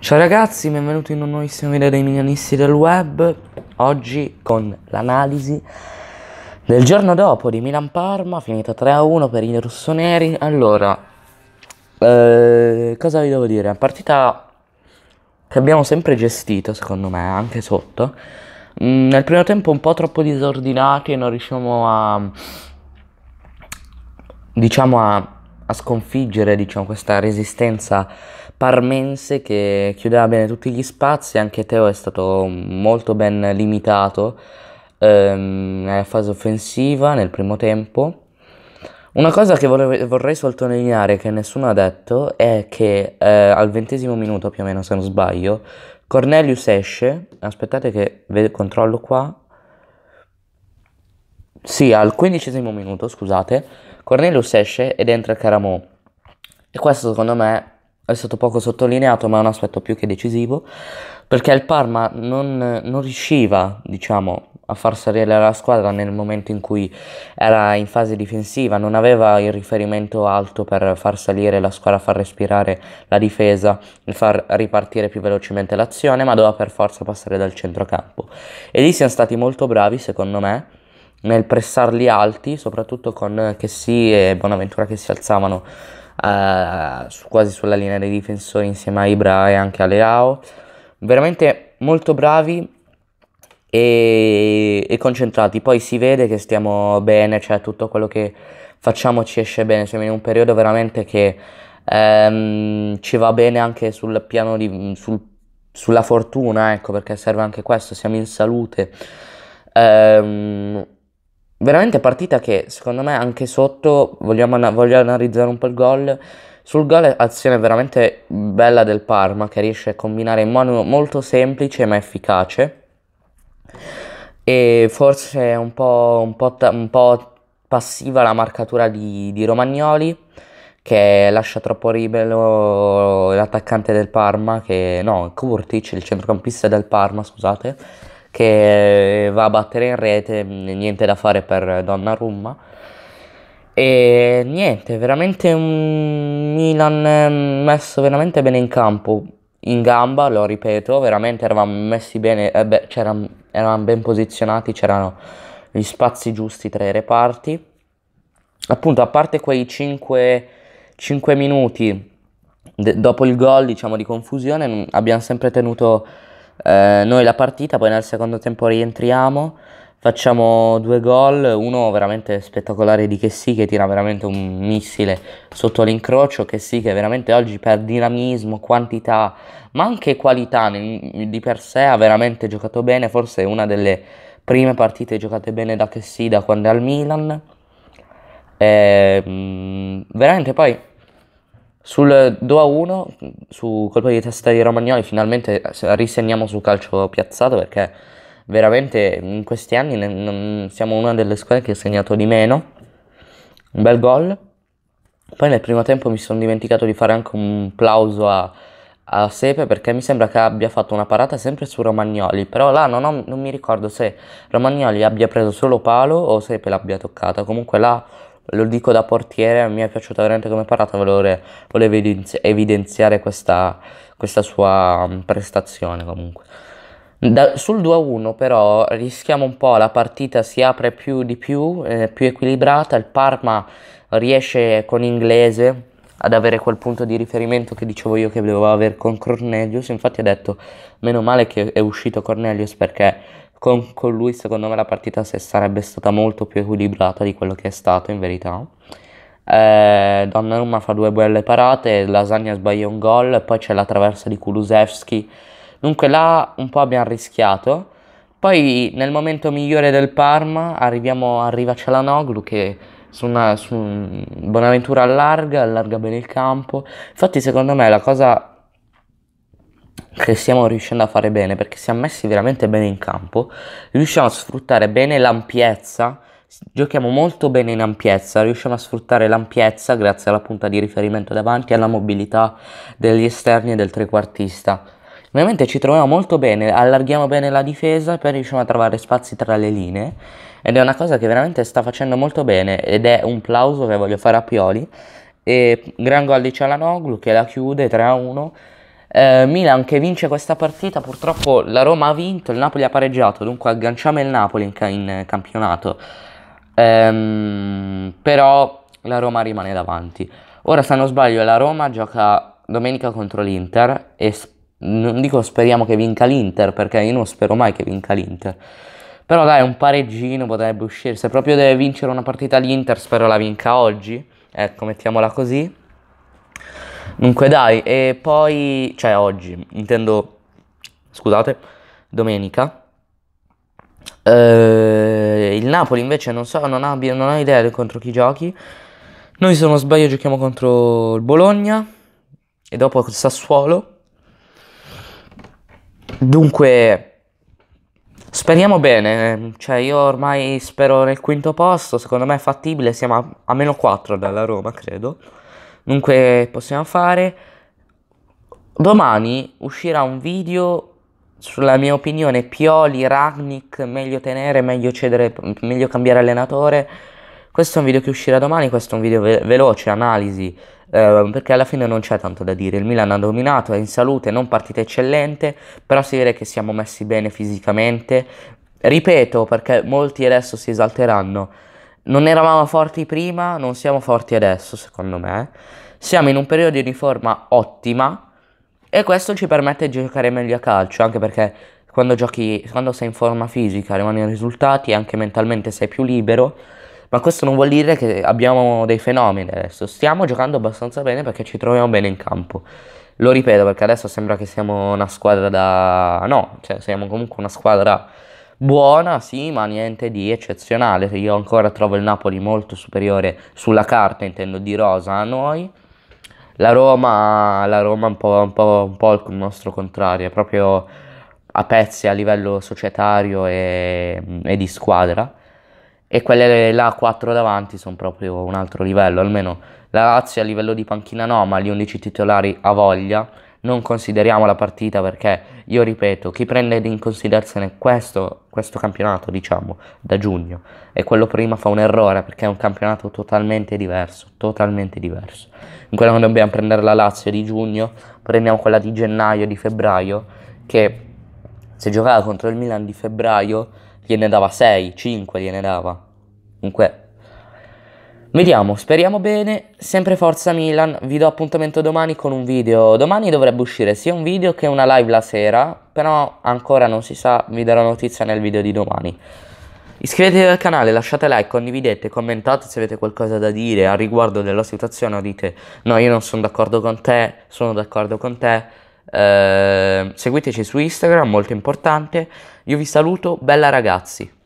Ciao ragazzi, benvenuti in un nuovissimo video dei Milionisti del Web. Oggi con l'analisi del giorno dopo di Milan-Parma, finita 3-1 per i rossoneri. Allora, eh, cosa vi devo dire? Una partita che abbiamo sempre gestito, secondo me, anche sotto. Mm, nel primo tempo un po' troppo disordinati e non riusciamo a... diciamo a, a sconfiggere diciamo, questa resistenza Parmense che chiudeva bene tutti gli spazi, anche Teo è stato molto ben limitato ehm, nella fase offensiva, nel primo tempo. Una cosa che vorrei, sottolineare che nessuno ha detto è che eh, al ventesimo minuto più o meno se non sbaglio Cornelius esce, aspettate che ve- controllo qua, sì al quindicesimo minuto scusate, Cornelius esce ed entra Caramo. e questo secondo me è stato poco sottolineato, ma è un aspetto più che decisivo, perché il Parma non, non riusciva, diciamo, a far salire la squadra nel momento in cui era in fase difensiva, non aveva il riferimento alto per far salire la squadra, far respirare la difesa, far ripartire più velocemente l'azione, ma doveva per forza passare dal centrocampo. E lì siamo stati molto bravi, secondo me, nel pressarli alti, soprattutto con Chessy e Bonaventura che si alzavano eh, su, quasi sulla linea dei difensori insieme a Ibra e anche a Leao. Veramente molto bravi e, e, concentrati. Poi si vede che stiamo bene, cioè tutto quello che facciamo ci esce bene. Siamo in un periodo veramente che ehm, ci va bene anche sul piano di, sul, sulla fortuna, ecco perché serve anche questo. Siamo in salute. Ehm, veramente partita che secondo me anche sotto, vogliamo, voglio analizzare un po' il gol, sul gol azione veramente bella del Parma che riesce a combinare in modo molto semplice ma efficace e forse un po', un po', ta- un po passiva la marcatura di, di, Romagnoli che lascia troppo ribello l'attaccante del Parma che no, Kurtic, il centrocampista del Parma, scusate che eh, va a battere in rete, niente da fare per Donnarumma. E niente, veramente un Milan messo veramente bene in campo, in gamba, lo ripeto, veramente eravamo messi bene, eh beh, eravamo ben posizionati, c'erano gli spazi giusti tra i reparti. Appunto, a parte quei 5, 5 minuti de- dopo il gol, diciamo, di confusione, abbiamo sempre tenuto eh, noi la partita, poi nel secondo tempo rientriamo, facciamo due gol, uno veramente spettacolare di Chessy che tira veramente un missile sotto l'incrocio, Chessy che veramente oggi per dinamismo, quantità, ma anche qualità di per sé ha veramente giocato bene, forse è una delle prime partite giocate bene da Chessy da quando è al Milan. E, ehm, veramente poi sul 2-1, a su colpo di testa di Romagnoli, finalmente eh, risegniamo sul calcio piazzato perché veramente in questi anni siamo una delle squadre che ha segnato di meno. Un bel gol. Poi nel primo tempo mi sono dimenticato di fare anche un plauso a, a Sepe perché mi sembra che abbia fatto una parata sempre su Romagnoli, però là non, ho, non mi ricordo se Romagnoli abbia preso solo palo o Sepe l'abbia toccata, comunque là lo dico da portiere, mi è piaciuta veramente come parata, volevo, volevo evidenzi- evidenziare questa, questa, sua mm, prestazione comunque. Da, sul 2-1 però rischiamo un po', la partita si apre più di più, eh, più equilibrata, il Parma riesce con Inglese ad avere quel punto di riferimento che dicevo io che doveva avere con Cornelius, infatti ha detto meno male che è uscito Cornelius perché con, con, lui secondo me la partita sarebbe stata molto più equilibrata di quello che è stato in verità. Eh, Donnarumma fa due belle parate, Lasagna sbaglia un gol e poi c'è la traversa di Kulusevski. Dunque là un po' abbiamo rischiato. Poi nel momento migliore del Parma arriviamo, arriva Cialanoglu che su, una, su un Bonaventura allarga, allarga bene il campo. Infatti secondo me la cosa che stiamo riuscendo a fare bene perché siamo messi veramente bene in campo, riusciamo a sfruttare bene l'ampiezza, giochiamo molto bene in ampiezza, riusciamo a sfruttare l'ampiezza grazie alla punta di riferimento davanti, alla mobilità degli esterni e del trequartista. Veramente ci troviamo molto bene, allarghiamo bene la difesa e poi riusciamo a trovare spazi tra le linee ed è una cosa che veramente sta facendo molto bene ed è un plauso che voglio fare a Pioli e gran gol di Cialanoglu che la chiude 3-1 eh, Milan che vince questa partita, purtroppo la Roma ha vinto, il Napoli ha pareggiato, dunque agganciamo il Napoli in, ca- in campionato. Ehm, però la Roma rimane davanti. Ora, se non sbaglio, la Roma gioca domenica contro l'Inter e sp- non dico speriamo che vinca l'Inter perché io non spero mai che vinca l'Inter. Però dai, un pareggino potrebbe uscire. Se proprio deve vincere una partita l'Inter, spero la vinca oggi. Ecco, mettiamola così. Dunque dai, e poi, cioè oggi, intendo, scusate, domenica. Eh, il Napoli invece non so, non, abbia, non ho idea di contro chi giochi. Noi se non sbaglio giochiamo contro il Bologna e dopo il Sassuolo. Dunque, Speriamo bene, eh. cioè io ormai spero nel quinto posto, secondo me è fattibile, siamo a, a meno 4 dalla Roma, credo. Dunque possiamo fare... Domani uscirà un video sulla mia opinione Pioli, Ragnic, meglio tenere, meglio cedere, meglio cambiare allenatore. Questo è un video che uscirà domani, questo è un video ve- veloce, analisi, eh, perché alla fine non c'è tanto da dire. Il Milan ha dominato, è in salute, non partita eccellente, però si vede che siamo messi bene fisicamente. Ripeto, perché molti adesso si esalteranno, non eravamo forti prima, non siamo forti adesso, secondo me. Siamo in un periodo di forma ottima e questo ci permette di giocare meglio a calcio, anche perché quando giochi, quando sei in forma fisica, rimani ai risultati e anche mentalmente sei più libero. Ma questo non vuol dire che abbiamo dei fenomeni adesso. Stiamo giocando abbastanza bene perché ci troviamo bene in campo. Lo ripeto perché adesso sembra che siamo una squadra da... No, cioè siamo comunque una squadra buona sì ma niente di eccezionale io ancora trovo il Napoli molto superiore sulla carta intendo di rosa a noi la Roma la Roma un po', un po', un po il nostro contrario è proprio a pezzi a livello societario e, e di squadra e quelle là 4 davanti sono proprio un altro livello almeno la Lazio a livello di panchina no ma gli 11 titolari a voglia non consideriamo la partita perché io ripeto, chi prende in considerazione questo, questo campionato, diciamo, da giugno e quello prima fa un errore perché è un campionato totalmente diverso, totalmente diverso. In quella non dobbiamo prendere la Lazio di giugno, prendiamo quella di gennaio, di febbraio, che se giocava contro il Milan di febbraio gliene dava 6, 5 gliene dava. Dunque Vediamo, speriamo bene, sempre forza Milan, vi do appuntamento domani con un video, domani dovrebbe uscire sia un video che una live la sera, però ancora non si sa, vi darò notizia nel video di domani. Iscrivetevi al canale, lasciate like, condividete, commentate se avete qualcosa da dire a riguardo della situazione o dite no io non sono d'accordo con te, sono d'accordo con te, eh, seguiteci su Instagram, molto importante, io vi saluto, bella ragazzi!